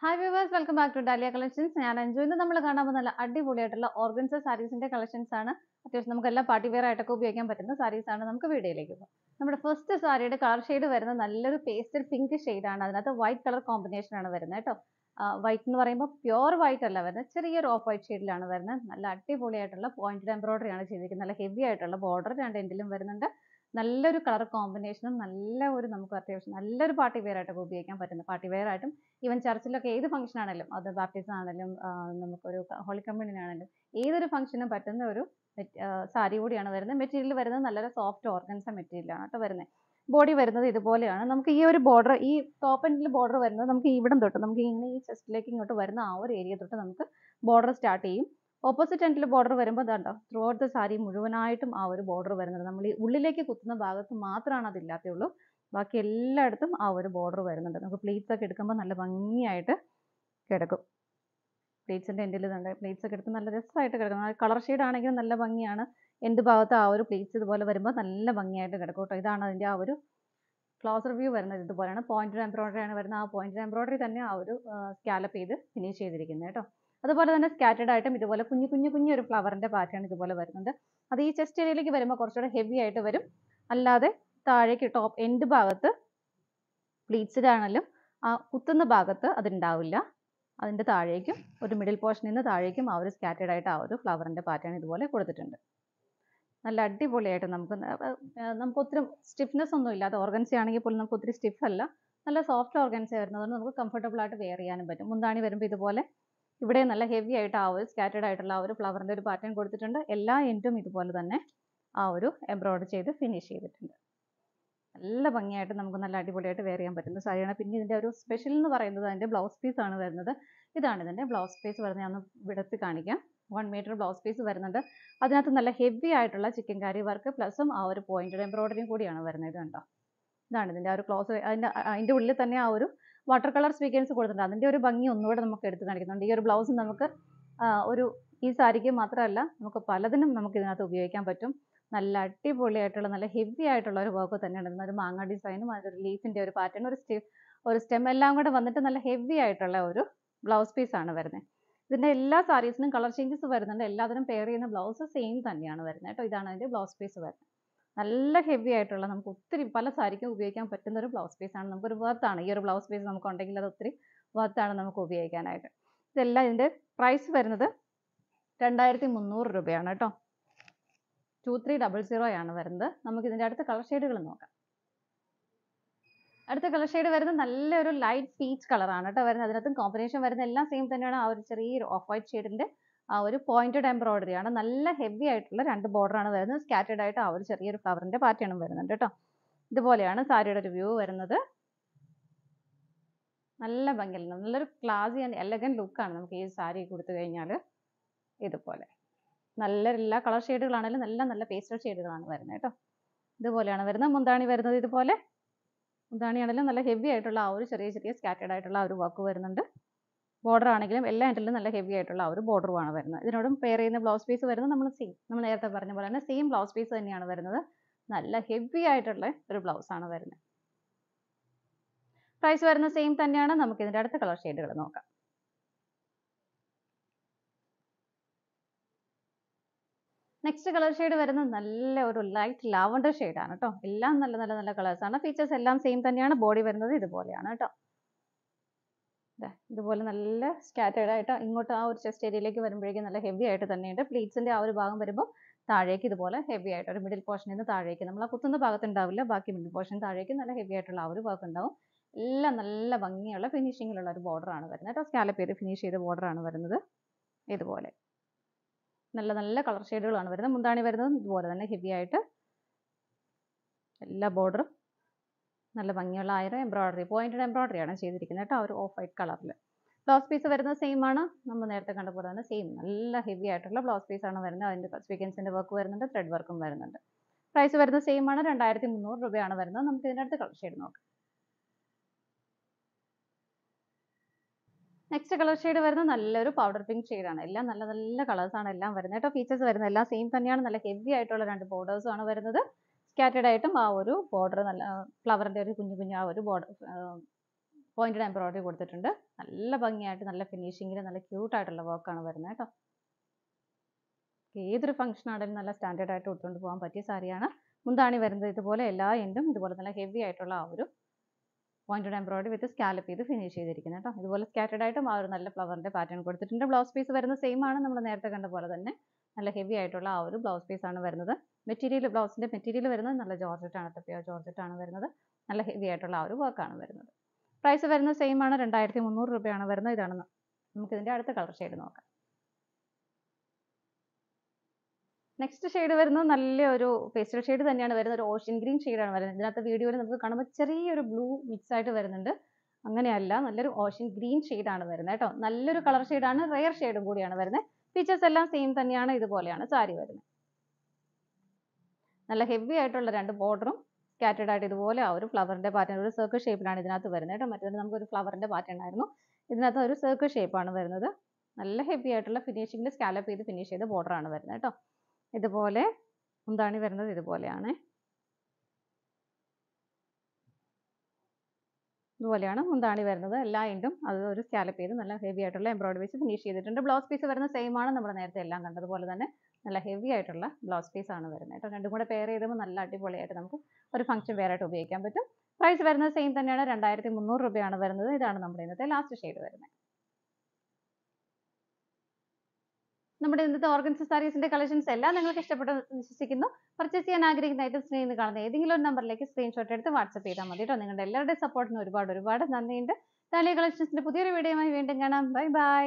hi viewers welcome back to Dahlia collections ഞാൻ അഞ്ചു ഇന്ന് നമ്മൾ കാണാൻ പോകുന്ന നല്ല അടിപൊളിയായിട്ടുള്ള ഓർഗൻസ സാരീസിന്റെ കളക്ഷൻസ് ആണ് അത്യാവശ്യം നമുക്ക് എല്ലാം പാർട്ടി വെയർ ആയിട്ടൊക്കെ ഉപയോഗിക്കാൻ പറ്റുന്ന സാരീസ് ആണ് നമുക്ക് വീഡിയോയിലേക്ക് നമ്മുടെ ഫസ്റ്റ് സാരിയുടെ കളർ ഷെയ്ഡ് വരുന്ന നല്ലൊരു പേസ്റ്റൽ പിങ്ക് ആണ് അതിനകത്ത് വൈറ്റ് കളർ കോമ്പിനേഷൻ ആണ് വരുന്നത് കേട്ടോ വൈറ്റ് എന്ന് പറയുമ്പോൾ പ്യുവർ വൈറ്റ് അല്ല വരുന്നത് ചെറിയൊരു ഓഫ് വൈറ്റ് ഷെയ്ഡിലാണ് വരുന്നത് നല്ല അടിപൊളിയായിട്ടുള്ള പോയിന്റഡ് എംബ്രോയിഡറി ആണ് ചെയ്തിരിക്കുന്നത് നല്ല ഹെവി ആയിട്ടുള്ള ബോർഡർ രണ്ട് എൻഡിലും വരുന്നുണ്ട് നല്ലൊരു കളർ കോമ്പിനേഷനും നല്ല ഒരു നമുക്ക് അത്യാവശ്യം നല്ലൊരു പാർട്ടി വെയർ ആയിട്ടൊക്കെ ഉപയോഗിക്കാൻ പറ്റുന്ന പാർട്ടി വെയർ ആയിട്ടും ഈവൻ ചർച്ചിലൊക്കെ ഏത് ഫംഗ്ഷൻ ആണെങ്കിലും അത് ബാപ്റ്റിസം ആണെങ്കിലും നമുക്കൊരു ഹോളി കമ്മ്യൂണിനാണെങ്കിലും ഏതൊരു ഫംഗ്ഷനും പറ്റുന്ന ഒരു സാരി കൂടിയാണ് വരുന്നത് മെറ്റീരിയൽ വരുന്നത് നല്ലൊരു സോഫ്റ്റ് ഓർഗൻസ മെറ്റീരിയലാണ് കേട്ടോ വരുന്നത് ബോഡി വരുന്നത് ഇതുപോലെയാണ് നമുക്ക് ഈ ഒരു ബോർഡർ ഈ ടോപ്പ് എൻഡിൽ ബോർഡർ വരുന്നത് നമുക്ക് ഇവിടം തൊട്ട് നമുക്ക് ഇങ്ങനെ ഈ ചെസ്റ്റിലേക്ക് ഇങ്ങോട്ട് വരുന്ന ആ ഒരു ഏരിയ തൊട്ട് നമുക്ക് ബോർഡർ സ്റ്റാർട്ട് ചെയ്യും ഓപ്പോസിറ്റ് എൻഡിൽ ബോർഡർ വരുമ്പോൾ കണ്ടോ ത്രൂ ഔട്ട് ദ സാരി മുഴുവനായിട്ടും ആ ഒരു ബോർഡർ വരുന്നത് നമ്മൾ ഈ ഉള്ളിലേക്ക് കുത്തുന്ന ഭാഗത്ത് മാത്രമാണ് അതില്ലാത്തുള്ളൂ ബാക്കി എല്ലായിടത്തും ആ ഒരു ബോർഡർ വരുന്നുണ്ട് നമുക്ക് പ്ലേറ്റ്സ് ഒക്കെ എടുക്കുമ്പോൾ നല്ല ഭംഗിയായിട്ട് കിടക്കും പ്ലേറ്റ്സിൻ്റെ എൻഡിൽ ഇതുണ്ട് പ്ലേറ്റ്സ് ഒക്കെ എടുത്ത് നല്ല രസമായിട്ട് കിടക്കും കളർ ഷെയ്ഡ് ആണെങ്കിലും നല്ല ഭംഗിയാണ് എന്ത് ഭാഗത്ത് ആ ഒരു പ്ലേറ്റ്സ് ഇതുപോലെ വരുമ്പോൾ നല്ല ഭംഗിയായിട്ട് കിടക്കും കേട്ടോ ഇതാണ് അതിൻ്റെ ആ ഒരു ക്ലോസർ വ്യൂ വരുന്നത് ഇതുപോലെയാണ് പോയിന്റ് എംബ്രോയിഡറി ആണ് വരുന്നത് ആ പോയിന്റ് എംബ്രോയിഡറി തന്നെ ആ ഒരു സ്കാലപ്പ് ചെയ്ത് ഫിനിഷ് ചെയ്തിരിക്കുന്നത് കേട്ടോ അതുപോലെ തന്നെ സ്കാറ്റേഡ് ആയിട്ടും ഇതുപോലെ കുഞ്ഞു കുഞ്ഞു കുഞ്ഞു ഒരു ഫ്ലവറിന്റെ പാറ്റേൺ ഇതുപോലെ വരുന്നുണ്ട് അത് ഈ ചെസ്റ്റ് ഏരിയയിലേക്ക് വരുമ്പോൾ കുറച്ചുകൂടെ ഹെവി ആയിട്ട് വരും അല്ലാതെ താഴേക്ക് ടോപ്പ് എൻഡ് ഭാഗത്ത് പ്ലീറ്റ്സിഡ് ആണെങ്കിലും ആ കുത്തുന്ന ഭാഗത്ത് അതുണ്ടാവില്ല അതിൻ്റെ താഴേക്കും ഒരു മിഡിൽ പോർഷനിൽ നിന്ന് താഴേക്കും ആ ഒരു സ്കാറ്റേഡ് ആയിട്ട് ആ ഒരു ഫ്ലവറിൻ്റെ പാറ്റേൺ ഇതുപോലെ കൊടുത്തിട്ടുണ്ട് നല്ല അടിപൊളിയായിട്ട് നമുക്ക് നമുക്ക് ഒത്തിരി സ്റ്റിഫ്നെസ് ഒന്നും ഇല്ലാത്ത ഓർഗൻസി ആണെങ്കിൽ പോലും നമുക്ക് ഒത്തിരി സ്റ്റിഫ് അല്ല നല്ല സോഫ്റ്റ് ഓർഗൻസി വരുന്നതുകൊണ്ട് നമുക്ക് കംഫർട്ടബിൾ ആയിട്ട് വെയർ ചെയ്യാനും പറ്റും മുന്താണി വരുമ്പോൾ ഇതുപോലെ ഇവിടെ നല്ല ഹെവി ആയിട്ട് ആ ഒരു സ്കാറ്റേഡ് ആയിട്ടുള്ള ആ ഒരു ഫ്ലവറിൻ്റെ ഒരു പാറ്റേൺ കൊടുത്തിട്ടുണ്ട് എല്ലാ എൻഡും ഇതുപോലെ തന്നെ ആ ഒരു എംബ്രോയ്ഡർ ചെയ്ത് ഫിനിഷ് ചെയ്തിട്ടുണ്ട് നല്ല ഭംഗിയായിട്ട് നമുക്ക് നല്ല അടിപൊളിയായിട്ട് വെയർ ചെയ്യാൻ പറ്റുന്ന സാരിയാണ് പിന്നെ ഇതിൻ്റെ ഒരു സ്പെഷ്യൽ എന്ന് പറയുന്നത് അതിൻ്റെ ബ്ലൗസ് പീസ് ആണ് വരുന്നത് ഇതാണ് ഇതിൻ്റെ ബ്ലൗസ് പീസ് വരുന്നത് ഞാൻ ഒന്ന് വിടത്ത് കാണിക്കാം വൺ മീറ്റർ ബ്ലൗസ് പീസ് വരുന്നുണ്ട് അതിനകത്ത് നല്ല ഹെവി ആയിട്ടുള്ള ചിക്കൻ കാരി വർക്ക് പ്ലസും ആ ഒരു പോയിന്റഡ് എംബ്രോയ്ഡറിയും കൂടിയാണ് വരുന്നത് കണ്ടോ ഇതാണ് ഇതിൻ്റെ ആ ഒരു ക്ലോസ് അതിൻ്റെ അതിൻ്റെ ഉള്ളിൽ തന്നെ ആ ഒരു വാട്ടർ കളർ സ്വീകൻസ് കൊടുത്തിട്ടുണ്ട് അതിൻ്റെ ഒരു ഭംഗി ഒന്നുകൂടെ നമുക്ക് എടുത്ത് കാണിക്കുന്നുണ്ട് ഈ ഒരു ബ്ലൗസ് നമുക്ക് ഒരു ഈ സാരിക്ക് മാത്രമല്ല നമുക്ക് പലതിനും നമുക്ക് ഇതിനകത്ത് ഉപയോഗിക്കാൻ പറ്റും നല്ല അടിപൊളിയായിട്ടുള്ള നല്ല ഹെവി ആയിട്ടുള്ള ഒരു വർക്ക് തന്നെയാണ് ഒരു മാങ്ങ ഡിസൈനും അതിലൊരു ലീഫിൻ്റെ ഒരു പാറ്റേൺ ഒരു സ്റ്റീ ഒരു സ്റ്റെം എല്ലാം കൂടെ വന്നിട്ട് നല്ല ഹെവി ആയിട്ടുള്ള ഒരു ബ്ലൗസ് പീസാണ് വരുന്നത് ഇതിൻ്റെ എല്ലാ സാരീസിനും കളർ ചേഞ്ചസ് വരുന്നുണ്ട് എല്ലാത്തിനും പെയർ ചെയ്യുന്ന ബ്ലൗസ് സെയിം തന്നെയാണ് വരുന്നത് കേട്ടോ ഇതാണ് അതിൻ്റെ ബ്ലൗസ് പീസ് വരുന്നത് നല്ല ഹെവി ആയിട്ടുള്ള നമുക്ക് ഒത്തിരി പല സാരിക്കും ഉപയോഗിക്കാൻ പറ്റുന്ന ഒരു ബ്ലൗസ് പീസാണ് നമുക്കൊരു വർത്താണ് ഈ ഒരു ബ്ലൗസ് പീസ് നമുക്ക് ഉണ്ടെങ്കിൽ അത് ഒത്തിരി വർത്താണ് നമുക്ക് ഉപയോഗിക്കാനായിട്ട് ഇതെല്ലാം ഇതിൻ്റെ പ്രൈസ് വരുന്നത് രണ്ടായിരത്തി മുന്നൂറ് രൂപയാണ് കേട്ടോ ടു ത്രീ ഡബിൾ സീറോ ആണ് വരുന്നത് നമുക്ക് ഇതിൻ്റെ അടുത്ത കളർ ഷെയ്ഡുകൾ നോക്കാം അടുത്ത കളർ ഷെയ്ഡ് വരുന്നത് നല്ലൊരു ലൈറ്റ് പീച്ച് കളറാണ് കേട്ടോ വരുന്നത് അതിനകത്തും കോമ്പിനേഷൻ വരുന്ന എല്ലാം സെയിം തന്നെയാണ് ആ ഒരു ചെറിയൊരു ഓഫ് വൈറ്റ് ഷെയ്ഡിൻ്റെ ആ ഒരു പോയിന്റഡ് എംബ്രോയിഡറി ആണ് നല്ല ഹെവി ആയിട്ടുള്ള രണ്ട് ബോർഡറാണ് വരുന്നത് സ്കാറ്റേഡ് ആയിട്ട് ആ ഒരു ചെറിയൊരു ഫ്ലവറിന്റെ പാറ്റേണും വരുന്നുണ്ട് കേട്ടോ ഇതുപോലെയാണ് സാരിയുടെ ഒരു വ്യൂ വരുന്നത് നല്ല ഭംഗിയിൽ നല്ലൊരു ക്ലാസി ആൻഡ് എലഗൻ ലുക്കാണ് നമുക്ക് ഈ സാരി കൊടുത്തു കഴിഞ്ഞാൽ ഇതുപോലെ നല്ല എല്ലാ കളർ ഷെയ്ഡുകളാണെങ്കിലും നല്ല നല്ല പേസ്റ്റൽ ഷെയ്ഡുകളാണ് വരുന്നത് കേട്ടോ ഇതുപോലെയാണ് വരുന്നത് മുന്താണി വരുന്നത് ഇതുപോലെ മുന്താണിയാണെങ്കിലും നല്ല ഹെവി ആയിട്ടുള്ള ആ ഒരു ചെറിയ ചെറിയ സ്കാറ്റേഡ് ആയിട്ടുള്ള ആ ഒരു വർക്ക് വരുന്നുണ്ട് ബോർഡർ ആണെങ്കിലും എല്ലാ ആൻഡിലും നല്ല ഹെവി ആയിട്ടുള്ള ഒരു ബോർഡറുമാണ് വരുന്നത് ഇതിനോടും പെയർ ചെയ്യുന്ന ബ്ലൗസ് പീസ് വരുന്നത് നമ്മൾ സെയിം നമ്മൾ നേരത്തെ പറഞ്ഞ പോലെ തന്നെ സെയിം ബ്ലൗസ് പീസ് തന്നെയാണ് വരുന്നത് നല്ല ഹെവി ആയിട്ടുള്ള ഒരു ബ്ലൗസ് ആണ് വരുന്നത് പ്രൈസ് വരുന്ന സെയിം തന്നെയാണ് നമുക്ക് ഇതിൻ്റെ അടുത്ത കളർ ഷെയ്ഡുകൾ നോക്കാം നെക്സ്റ്റ് കളർ ഷെയ്ഡ് വരുന്നത് നല്ല ഒരു ലൈറ്റ് ലാവണ്ടർ ഷെയ്ഡാണ് കേട്ടോ എല്ലാം നല്ല നല്ല നല്ല കളേഴ്സാണ് ഫീച്ചേഴ്സ് എല്ലാം സെയിം തന്നെയാണ് ബോഡി വരുന്നത് ഇതുപോലെയാണ് കേട്ടോ ഇതുപോലെ നല്ല സ്കാറ്റേഡ് ആയിട്ട് ഇങ്ങോട്ട് ആ ഒരു ചെസ്റ്റ് ഏരിയയിലേക്ക് വരുമ്പോഴേക്കും നല്ല ഹെവി ആയിട്ട് തന്നെയുണ്ട് പ്ലീറ്റ്സിൻ്റെ ആ ഒരു ഭാഗം വരുമ്പോൾ താഴേക്ക് ഇതുപോലെ ഹെവി ആയിട്ട് ഒരു മിഡിൽ പോർഷനിൽ നിന്ന് താഴേക്ക് നമ്മൾ ആ കുത്തുന്ന ഭാഗത്ത് ഉണ്ടാവില്ല ബാക്കി മിഡിൽ പോർഷൻ താഴേക്ക് നല്ല ഹെവി ആയിട്ടുള്ള ആ ഒരു ഭാഗം ഉണ്ടാവും എല്ലാം നല്ല ഭംഗിയുള്ള ഫിനിഷിങ്ങിലുള്ള ഒരു ബോർഡറാണ് വരുന്നത് കേട്ടോ സ്കാലപ്പേര് ഫിനിഷ് ചെയ്ത ബോർഡറാണ് വരുന്നത് ഇതുപോലെ നല്ല നല്ല കളർ ഷെയ്ഡുകളാണ് വരുന്നത് മുന്താണി വരുന്നത് ഇതുപോലെ തന്നെ ഹെവി ആയിട്ട് എല്ലാ ബോർഡറും നല്ല ഭംഗിയുള്ള ആയിരം എംബ്രോയ്ഡറി പോയിന്റഡ് എംബ്രോയ്ഡറി ആണ് ചെയ്തിരിക്കുന്നത് കേട്ടോ ഒരു ഓഫ് വൈറ്റ് കളറിൽ ബ്ലൗസ് പീസ് വരുന്നത് സെയിം ആണ് നമ്മൾ നേരത്തെ കണ്ട പോലെ തന്നെ സെയിം നല്ല ഹെവി ആയിട്ടുള്ള ബ്ലൗസ് പീസ് ആണ് വരുന്നത് അതിൻ്റെ സ്പീക്കൻസിൻ്റെ വർക്ക് വരുന്നുണ്ട് ത്രെഡ് വർക്കും വരുന്നുണ്ട് പ്രൈസ് വരുന്നത് സെയിം ആണ് രണ്ടായിരത്തി മുന്നൂറ് രൂപയാണ് വരുന്നത് നമുക്ക് ഇതിൻ്റെ അടുത്ത് കളർ ഷെയ്ഡ് നോക്കാം നെക്സ്റ്റ് കളർ ഷെയ്ഡ് വരുന്നത് നല്ലൊരു പൗഡർ പിങ്ക് ഷെയ്ഡാണ് എല്ലാം നല്ല നല്ല കളേഴ്സാണ് എല്ലാം വരുന്നത് കേട്ടോ ഫീച്ചേഴ്സ് വരുന്നത് എല്ലാം സെയിം തന്നെയാണ് നല്ല ഹെവി ആയിട്ടുള്ള രണ്ട് ബോർഡേഴ്സും ആണ് വരുന്നത് സ്കാറ്റേഡ് ആയിട്ടും ആ ഒരു ബോർഡർ നല്ല ഫ്ലവറിൻ്റെ ഒരു കുഞ്ഞു കുഞ്ഞു ആ ഒരു ബോർഡർ പോയിന്റഡ് എംബ്രോയിഡറി കൊടുത്തിട്ടുണ്ട് നല്ല ഭംഗിയായിട്ട് നല്ല ഫിനിഷിങ്ങിൽ നല്ല ക്യൂട്ടായിട്ടുള്ള വർക്കാണ് വരുന്നത് കേട്ടോ ഏതൊരു ഫംഗ്ഷൻ ആണെങ്കിലും നല്ല സ്റ്റാൻഡേർഡ് ആയിട്ട് ഉടുത്തുകൊണ്ട് പോകാൻ പറ്റിയ സാരിയാണ് മുന്താണി വരുന്നത് ഇതുപോലെ എല്ലാ എൻഡും ഇതുപോലെ നല്ല ഹെവി ആയിട്ടുള്ള ആ ഒരു പോയിന്റഡ് എംബ്രോയിഡറി വിത്ത് സ്കാലപ്പ് ചെയ്ത് ഫിനിഷ് ചെയ്തിരിക്കുന്നത് കേട്ടോ ഇതുപോലെ സ്കാറ്റേഡ് ആയിട്ടും ആ ഒരു നല്ല ഫ്ലവറിൻ്റെ പാറ്റേൺ കൊടുത്തിട്ടുണ്ട് ബ്ലൗസ് പീസ് വരുന്ന സെയിം ആണ് നമ്മൾ നേരത്തെ കണ്ട പോലെ തന്നെ നല്ല ഹെവി ആയിട്ടുള്ള ആ ഒരു ബ്ലൗസ് പീസ് ആണ് വരുന്നത് മെറ്റീരിയൽ ബ്ലൗസിൻ്റെ മെറ്റീരിയൽ വരുന്നത് നല്ല ജോർജറ്റ് ആണ് പ്യുവർ ജോർജറ്റ് ആണ് വരുന്നത് നല്ല ഹെവി ആയിട്ടുള്ള ആ ഒരു വർക്കാണ് വരുന്നത് പ്രൈസ് വരുന്നത് സെയിം ആണ് രണ്ടായിരത്തി മുന്നൂറ് രൂപയാണ് വരുന്നത് ഇതാണ് നമുക്കിതിൻ്റെ അടുത്ത കളർ ഷെയ്ഡ് നോക്കാം നെക്സ്റ്റ് ഷെയ്ഡ് വരുന്നത് നല്ല ഒരു പേസ്റ്റൽ ഷെയ്ഡ് തന്നെയാണ് വരുന്നത് ഒരു ഓഷ്യൻ ഗ്രീൻ ഷെയ്ഡാണ് വരുന്നത് ഇതിനകത്ത് വീഡിയോയിൽ നമുക്ക് കാണുമ്പോൾ ചെറിയൊരു ബ്ലൂ മിക്സ് ആയിട്ട് വരുന്നുണ്ട് അങ്ങനെയല്ല നല്ലൊരു ഓഷ്യൻ ഗ്രീൻ ഷെയ്ഡാണ് വരുന്നത് കേട്ടോ നല്ലൊരു കളർ ഷെയ്ഡാണ് റെയർ ഷെയ്ഡും കൂടിയാണ് വരുന്നത് ഫീച്ചേഴ്സ് എല്ലാം സെയിം തന്നെയാണ് ഇതുപോലെയാണ് സാരി വരുന്നത് നല്ല ഹെവി ആയിട്ടുള്ള രണ്ട് ബോർഡറും സ്കാറ്റേഡ് ആയിട്ട് ഇതുപോലെ ആ ഒരു ഫ്ലവറിൻ്റെ പാറ്റേൺ ഒരു സർക്കിൾ ഷേപ്പിലാണ് ഇതിനകത്ത് വരുന്നത് കേട്ടോ നമുക്ക് ഒരു ഫ്ലവറിൻ്റെ പാറ്റേൺ ആയിരുന്നു ഇതിനകത്ത് ഒരു സർക്കിൾ ഷേപ്പാണ് വരുന്നത് നല്ല ഹെവി ആയിട്ടുള്ള ഫിനിഷിങ്ങിൽ സ്കാലപ്പ് ചെയ്ത് ഫിനിഷ് ചെയ്ത് ബോർഡറാണ് വരുന്നത് കേട്ടോ ഇതുപോലെ എന്താണ് വരുന്നത് ഇതുപോലെയാണ് ഇതുപോലെയാണ് മുന്താണി വരുന്നത് എല്ലാ ഇണ്ടും അത് ഒരു സ്കാലപ്പ് ചെയ്ത് നല്ല ഹെവി ആയിട്ടുള്ള എംബ്രോയിഡറി വെച്ച് ഫിനിഷ് ചെയ്തിട്ടുണ്ട് ബ്ലൗസ് പീസ് വരുന്ന സെയിം ആണ് നമ്മൾ നേരത്തെ എല്ലാം കണ്ടതുപോലെ തന്നെ നല്ല ഹെവി ആയിട്ടുള്ള ബ്ലൗസ് പീസ് ആണ് വരുന്നത് കേട്ടോ രണ്ടും കൂടെ പെയർ ചെയ്തപ്പോൾ നല്ല അടിപൊളിയായിട്ട് നമുക്ക് ഒരു ഫംഗ്ഷൻ വേറായിട്ട് ഉപയോഗിക്കാൻ പറ്റും പ്രൈസ് വരുന്നത് സെയിം തന്നെയാണ് രണ്ടായിരത്തി മുന്നൂറ് രൂപയാണ് വരുന്നത് ഇതാണ് നമ്മുടെ ഇന്നത്തെ ലാസ്റ്റ് ഷെയ്ഡ് വരുന്നത് നമ്മുടെ ഇന്നത്തെ ഓർഗൻസ് സാരീസിന്റെ കളക്ഷൻസ് എല്ലാം നിങ്ങൾക്ക് ഇഷ്ടപ്പെട്ടു വിശ്വസിക്കുന്നു പർച്ചേസ് ചെയ്യാൻ ആഗ്രഹിക്കുന്ന ഐറ്റം സ്ക്രീനിൽ കാണുന്ന ഏതെങ്കിലും ഒരു നമ്പറിലേക്ക് സ്ക്രീൻഷോട്ട് എടുത്ത് വാട്സ്ആപ്പ് ചെയ്താൽ മതി കേട്ടോ നിങ്ങളുടെ എല്ലാവരുടെയും സപ്പോർട്ടിന് ഒരുപാട് ഒരുപാട് നന്ദിയുണ്ട് താലിയ കളക്ഷൻസിന്റെ പുതിയൊരു വീഡിയോയുമായി വീണ്ടും കാണാം ബൈ ബൈ